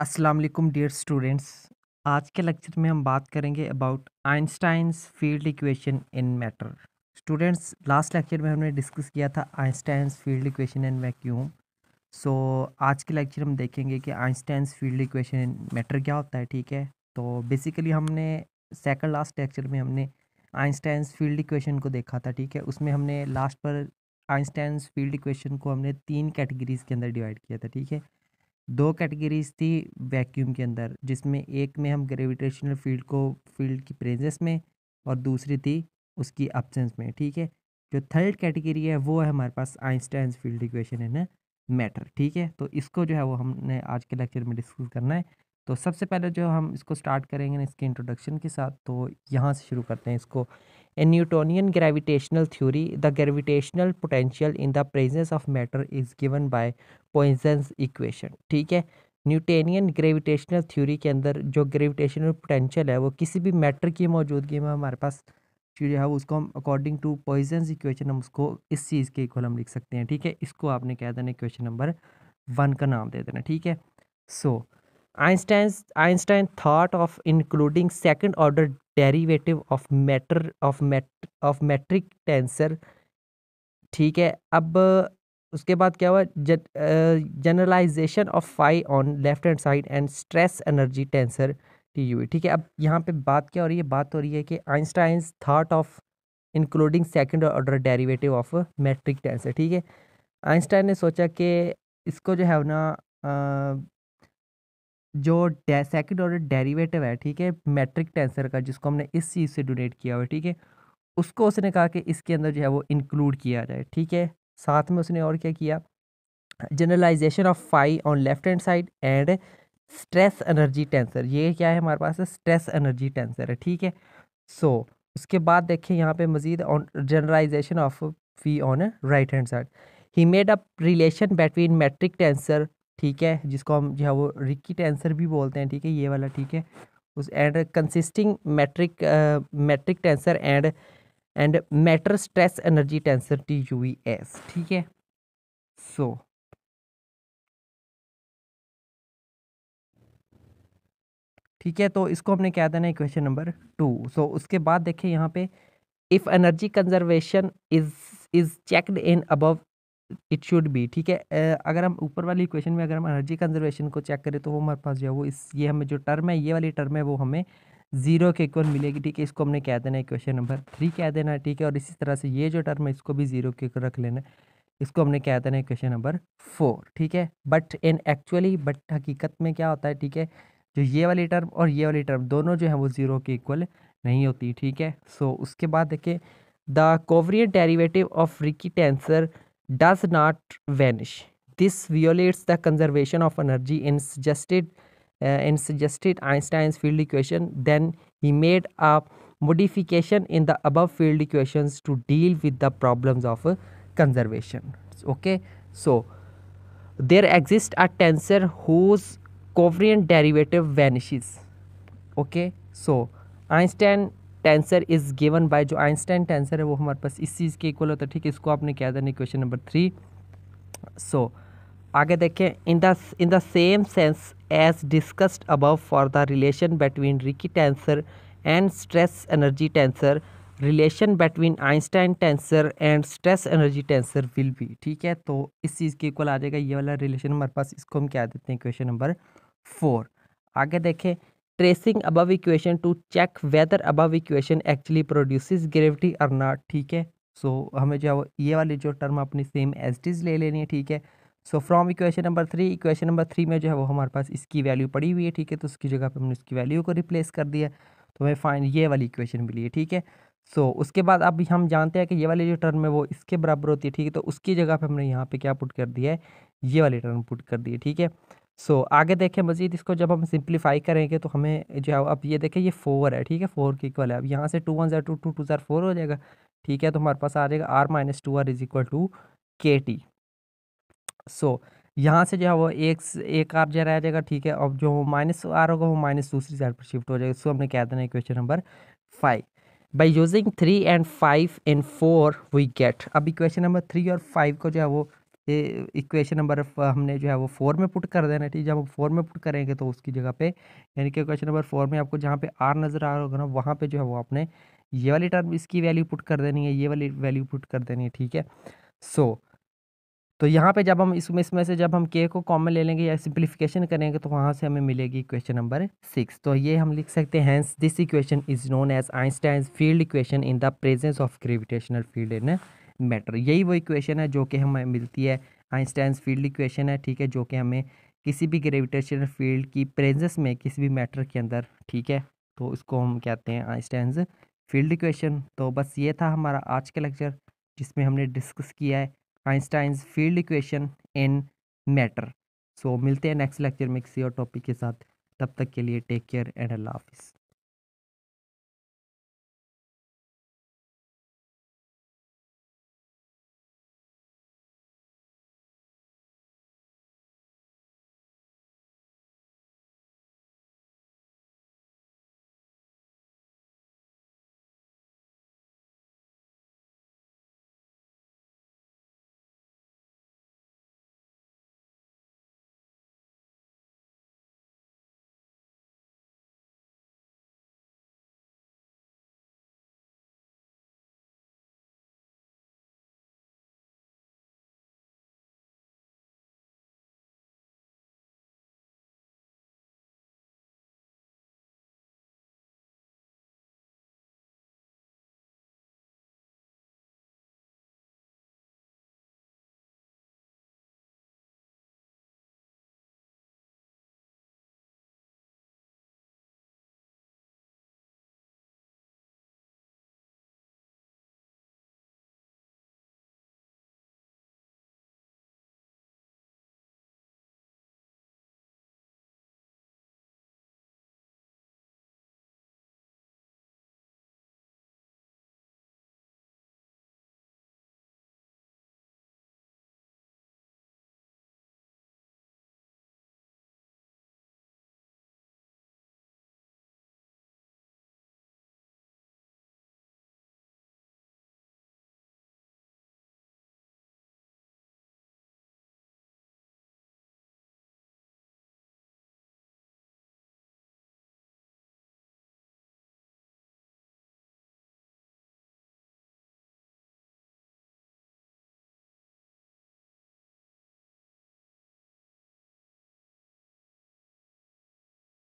Aslam dear students आज के lecture में हम बात करेंगे about Einstein's field equation in matter students last lecture में हमने डिस्कस किया था Einstein's field equation in vacuum so आज के लेक्चर हम देखेंगे कि Einstein's field equation in matter क्या होता है ठीक है तो बेसिकली हमने सेकंड लास्ट लेक्चर में हमने आइंस्टाइंस फील्ड इक्वेशन को देखा था ठीक है उसमें हमने लास्ट पर आइंस्टाइंस फील्ड इक्वेशन को हमने तीन कैटेगरीज़ के अंदर डिवाइड किया था ठीक है दो कैटेगरीज थी वैक्यूम के अंदर जिसमें एक में हम ग्रेविटेशनल फील्ड को फील्ड की प्रेजेंस में और दूसरी थी उसकी अब्सेंस में ठीक है जो थर्ड कैटेगरी है वो है हमारे पास Einstein field equation in matter ठीक है तो इसको जो है वो हमने आज के लेक्चर में डिस्कस करना है तो सबसे पहले जो हम इसको स्टार्ट करेंगे ना इसके इंट्रोडक्शन के साथ तो यहाँ से शुरू करते हैं इसको a Newtonian gravitational theory the gravitational potential in the presence of matter is given by Poisson's equation ठीक है न्यूटेनियन ग्रेविटेशनल थ्योरी के अंदर जो ग्रेविटेशनल पोटेंशियल है वो किसी भी मैटर की मौजूदगी में हमारे पास जो है उसको हम अकॉर्डिंग टू पॉइजन इक्वेशन हम उसको इस चीज़ के इक्वल हम लिख सकते हैं ठीक है इसको आपने कह देना इक्वेशन नंबर वन का नाम दे देना ठीक है so so, Einstein Einstein thought of including second order derivative of matter of mat of metric tensor ठीक है अब उसके बाद क्या हुआ generalisation of phi on left hand side and stress energy tensor T U ठीक है अब यहाँ पे बात क्या हो रही है बात हो रही है कि Einstein thought of including second order derivative of metric tensor ठीक है आइंस्टाइन ने सोचा कि इसको जो है ना जो सेकेंड ऑर्डर डेरिवेटिव है ठीक है मैट्रिक टेंसर का जिसको हमने इस चीज़ से डोनेट किया हुआ है ठीक है उसको उसने कहा कि इसके अंदर जो है वो इंक्लूड किया जाए ठीक है साथ में उसने और क्या किया generalisation of phi on left hand side and stress energy tensor ये क्या है हमारे पास स्ट्रेस एनर्जी टेंसर है ठीक है सो उसके बाद देखें यहाँ पे मजीद on generalisation of phi on right hand side he made up relation between metric tensor ठीक है जिसको हम जो है वो रिक्की टेंसर भी बोलते हैं ठीक है ये वाला ठीक है उस and consisting metric metric tensor and and matter stress energy tensor T U S ठीक है सो so, ठीक है तो इसको हमने क्या देना है क्वेश्चन नंबर टू सो उसके बाद देखें यहाँ पे if energy conservation is is checked in above it should be ठीक है अगर हम ऊपर वाली इक्वेशन में अगर हम एनर्जी कंजर्वेशन को चेक करें तो वो हमारे पास जो है वो इस ये हमें जो टर्म है ये वाली टर्म है वो हमें जीरो के इक्वल मिलेगी ठीक है इसको हमने कह देना है इक्वेशन नंबर थ्री कह देना है ठीक है और इसी तरह से ये जो टर्म है इसको भी जीरो के इक्वल रख लेना है इसको हमने कह देना है इक्वेशन नंबर फोर ठीक है बट इन एक्चुअली बट हकीकत में क्या होता है ठीक है जो ये वाली टर्म और ये वाली टर्म दोनों जो है वो जीरो के इक्वल नहीं होती ठीक है सो so, उसके बाद देखें the covariant derivative of Ricci tensor does not vanish. This violates the conservation of energy and suggested uh, and suggested Einstein's field equation. Then he made a modification in the above field equations to deal with the problems of uh, conservation. Okay, so there exists a tensor whose covariant derivative vanishes. Okay, so Einstein tensor is given by जो Einstein tensor है वो हमारे पास इस चीज़ के equal होता है ठीक है इसको आपने क्या देना क्वेश्चन नंबर थ्री सो आगे देखें in the in the same sense as discussed above for the relation between Ricci tensor and stress energy tensor relation between Einstein tensor and stress energy tensor will be ठीक है तो इस चीज़ के equal आ जाएगा ये वाला रिलेशन हमारे पास इसको हम क्या देते हैं क्वेश्चन नंबर फोर आगे देखें tracing above equation to check whether above equation actually produces gravity और नॉट ठीक है सो so, हमें जो है वो ये वाली जो टर्म अपनी सेम एज डिज ले लेनी है ठीक है so from equation number three equation number three में जो है वो हमारे पास इसकी वैल्यू पड़ी हुई है ठीक है तो उसकी जगह पे हमने उसकी वैल्यू को रिप्लेस कर दिया तो हमें फाइन ये वाली इक्वेशन मिली है ठीक है सो so, उसके बाद अब हम जानते हैं कि ये वाली जो टर्म है वो इसके बराबर होती है ठीक है तो उसकी जगह पर हमने यहाँ पर क्या पुट कर दिया है ये वाली टर्म पुट कर दी है ठीक है सो so, आगे देखें मजीद इसको जब हम सिंप्लीफाई करेंगे तो हमें जो है अब ये देखें ये फोर है ठीक है फोर की इक्वल है अब यहाँ से टू वन ज़ार टू टू टू ज़ार फोर हो जाएगा ठीक है तो हमारे पास आ जाएगा R minus two R is equal to K T so यहाँ से जो है वो एक एक आर जो रह जाएगा ठीक है अब जो माइनस आर होगा वो माइनस दूसरी साइड पर शिफ्ट हो जाएगा सो हमने कह देना question number five by using three and five and four we get अब इक्वेशन नंबर थ्री और फाइव को जो है वो ये इक्वेशन नंबर हमने जो है वो फोर में पुट कर देना ठीक है जब हम फोर में पुट करेंगे तो उसकी जगह पे यानी कि क्वेश्चन नंबर फोर में आपको जहाँ पे आर नज़र आ रहा होगा ना वहाँ पे जो है वो आपने ये वाली टर्म इसकी वैल्यू पुट कर देनी है ये वाली वैल्यू पुट कर देनी है ठीक है सो so, तो यहाँ पे जब हम इसमें इसमें से जब हम के को कॉमन ले लेंगे या सिंप्लीफिकेशन करेंगे तो वहाँ से हमें मिलेगी इक्वेशन नंबर सिक्स तो ये हम लिख सकते हैं this equation is known as Einstein field equation in the presence of gravitational field in matter यही वो इक्वेशन है जो कि हमें मिलती है आइंस्टाइंस फील्ड इक्वेशन है ठीक है जो कि हमें किसी भी ग्रेविटेशन फील्ड की प्रेजेंस में किसी भी मैटर के अंदर ठीक है तो इसको हम कहते हैं आइंस्टाइंस फील्ड इक्वेशन तो बस ये था हमारा आज का लेक्चर जिसमें हमने डिस्कस किया है Einstein's field equation in matter so मिलते हैं नेक्स्ट लेक्चर में किसी और टॉपिक के साथ तब तक के लिए टेक केयर एंड अल्लाह हाफिज़